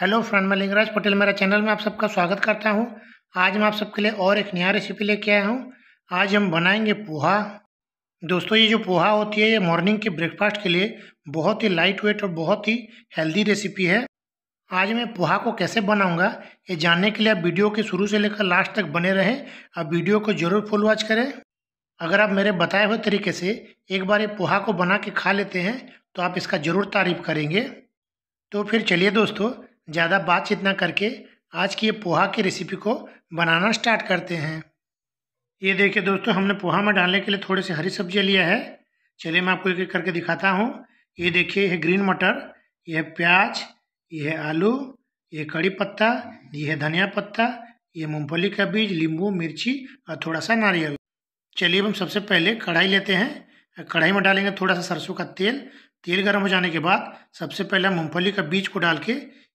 hello friend मैं लिंगराज पटेल मेरा channel में आप सबका स्वागत करता हूं आज मैं आप सबके लिए और एक नया रेसिपी लेके आया हूं आज हम बनाएंगे पोहा दोस्तों ये जो पोहा होती है ये मॉर्निंग के ब्रेकफास्ट के लिए बहुत ही लाइट वेट और बहुत ही हेल्दी रेसिपी है आज मैं पोहा को कैसे बनाऊँगा ये जानने के लिए आप वीडियो के शुरू से लेकर लास्ट तक बने रहें आप वीडियो को ज़रूर फुल वॉच करें अगर आप मेरे बताए हुए तरीके से एक बार ये पोहा को बना के खा लेते हैं तो आप इसका ज़रूर तारीफ़ करेंगे तो फिर चलिए दोस्तों ज़्यादा बातचीत ना करके आज की ये पोहा की रेसिपी को बनाना स्टार्ट करते हैं ये देखिए दोस्तों हमने पोहा में डालने के लिए थोड़े से हरी सब्जियाँ लिया है चलिए मैं आपको एक एक करके दिखाता हूँ ये देखिए यह ग्रीन मटर यह प्याज यह है आलू ये कड़ी पत्ता यह है धनिया पत्ता ये मूँगफली का बीज नींबू मिर्ची और थोड़ा सा नारियल चलिए हम सबसे पहले कढ़ाई लेते हैं कढ़ाई में डालेंगे थोड़ा सा सरसों का तेल तेल गर्म हो जाने के बाद सबसे पहले मूँगफली का बीज को डाल के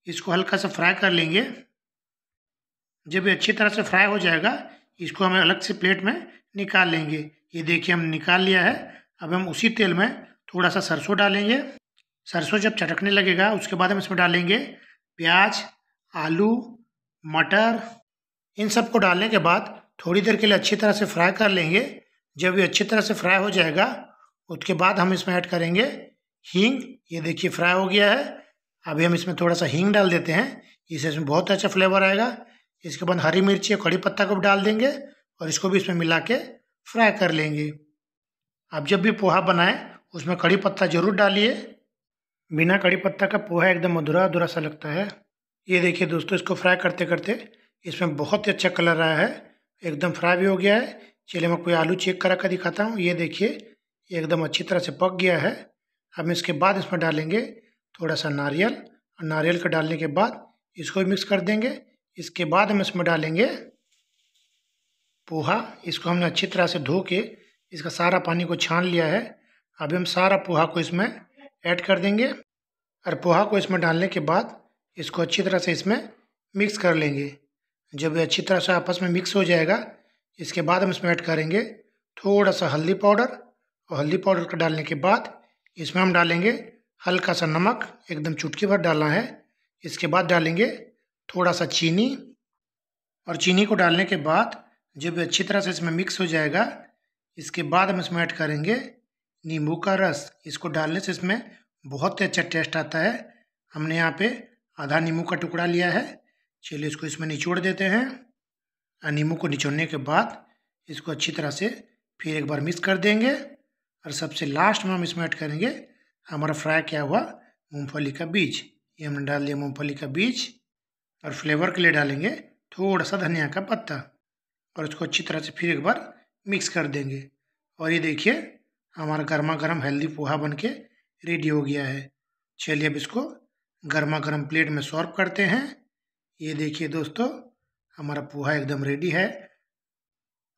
इसको हल्का सा फ्राई कर लेंगे जब ये अच्छी तरह से फ्राई हो जाएगा इसको हमें अलग से प्लेट में निकाल लेंगे ये देखिए हम निकाल लिया है अब हम उसी तेल में थोड़ा सा सरसों डालेंगे सरसों जब चटकने लगेगा उसके बाद हम इसमें डालेंगे प्याज आलू मटर इन सब को डालने के बाद थोड़ी देर के लिए अच्छी तरह से फ्राई कर लेंगे जब ये अच्छी तरह से फ्राई हो जाएगा उसके बाद हम इसमें ऐड करेंगे हींग ये देखिए फ्राई हो गया है अभी हम इसमें थोड़ा सा हींग डाल देते हैं इससे इसमें बहुत अच्छा फ्लेवर आएगा इसके बाद हरी मिर्ची और कड़ी पत्ता को भी डाल देंगे और इसको भी इसमें मिला के फ्राई कर लेंगे आप जब भी पोहा बनाएं उसमें कड़ी पत्ता ज़रूर डालिए बिना कड़ी पत्ता का पोहा एकदम अधूरा अधूरा सा लगता है ये देखिए दोस्तों इसको फ्राई करते करते इसमें बहुत ही अच्छा कलर आया है एकदम फ्राई भी हो गया है चलिए मैं कोई आलू चेक करा कर दिखाता हूँ ये देखिए एकदम अच्छी तरह से पक गया है हम इसके बाद इसमें डालेंगे थोड़ा सा नारियल और नारियल का डालने के बाद इसको भी मिक्स कर देंगे इसके बाद हम इसमें डालेंगे पोहा इसको हमने अच्छी तरह से धो के इसका सारा पानी को छान लिया है अभी हम सारा पोहा को इसमें ऐड कर देंगे और पोहा को इसमें डालने के बाद इसको अच्छी तरह से इसमें मिक्स कर लेंगे जब ये अच्छी तरह से आपस में मिक्स हो जाएगा इसके बाद हम इसमें ऐड करेंगे थोड़ा सा हल्दी पाउडर और हल्दी पाउडर का डालने के बाद इसमें हम डालेंगे हल्का सा नमक एकदम चुटकी भर डालना है इसके बाद डालेंगे थोड़ा सा चीनी और चीनी को डालने के बाद जब अच्छी तरह से इसमें मिक्स हो जाएगा इसके बाद हम इसमें ऐड करेंगे नींबू का रस इसको डालने से इसमें बहुत ही अच्छा टेस्ट आता है हमने यहाँ पे आधा नींबू का टुकड़ा लिया है चलिए इसको इसमें निचोड़ देते हैं और नींबू को निचोड़ने के बाद इसको अच्छी तरह से फिर एक बार मिक्स कर देंगे और सबसे लास्ट में हम इसमें ऐड करेंगे हमारा फ्राई क्या हुआ मूंगफली का बीज ये हमने डाल दिया मूंगफली का बीज और फ्लेवर के लिए डालेंगे थोड़ा सा धनिया का पत्ता और उसको अच्छी तरह से फिर एक बार मिक्स कर देंगे और ये देखिए हमारा गर्मा गर्म हेल्दी पोहा बन के रेडी हो गया है चलिए अब इसको गर्मा गर्म प्लेट में सॉर्व करते हैं ये देखिए दोस्तों हमारा पोहा एकदम रेडी है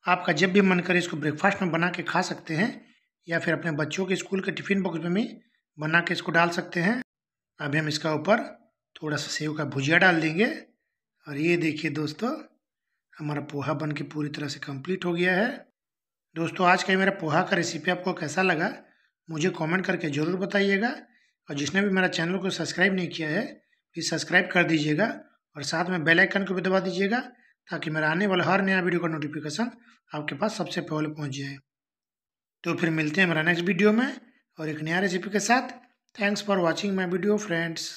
आपका जब भी मन करे इसको ब्रेकफास्ट में बना के खा सकते हैं या फिर अपने बच्चों के स्कूल के टिफ़िन बॉक्स में भी बना के इसको डाल सकते हैं अभी हम इसका ऊपर थोड़ा सा सेव का भुजिया डाल देंगे और ये देखिए दोस्तों हमारा पोहा बन के पूरी तरह से कंप्लीट हो गया है दोस्तों आज का मेरा पोहा का रेसिपी आपको कैसा लगा मुझे कमेंट करके ज़रूर बताइएगा और जिसने भी मेरा चैनल को सब्सक्राइब नहीं किया है प्लीज़ सब्सक्राइब कर दीजिएगा और साथ में बेल आइकन को भी दबा दीजिएगा ताकि मेरा आने वाला हर नया वीडियो का नोटिफिकेशन आपके पास सबसे पहले पहुँच जाए तो फिर मिलते हैं मेरा नेक्स्ट वीडियो में और एक नया रेसिपी के साथ thanks for watching my video friends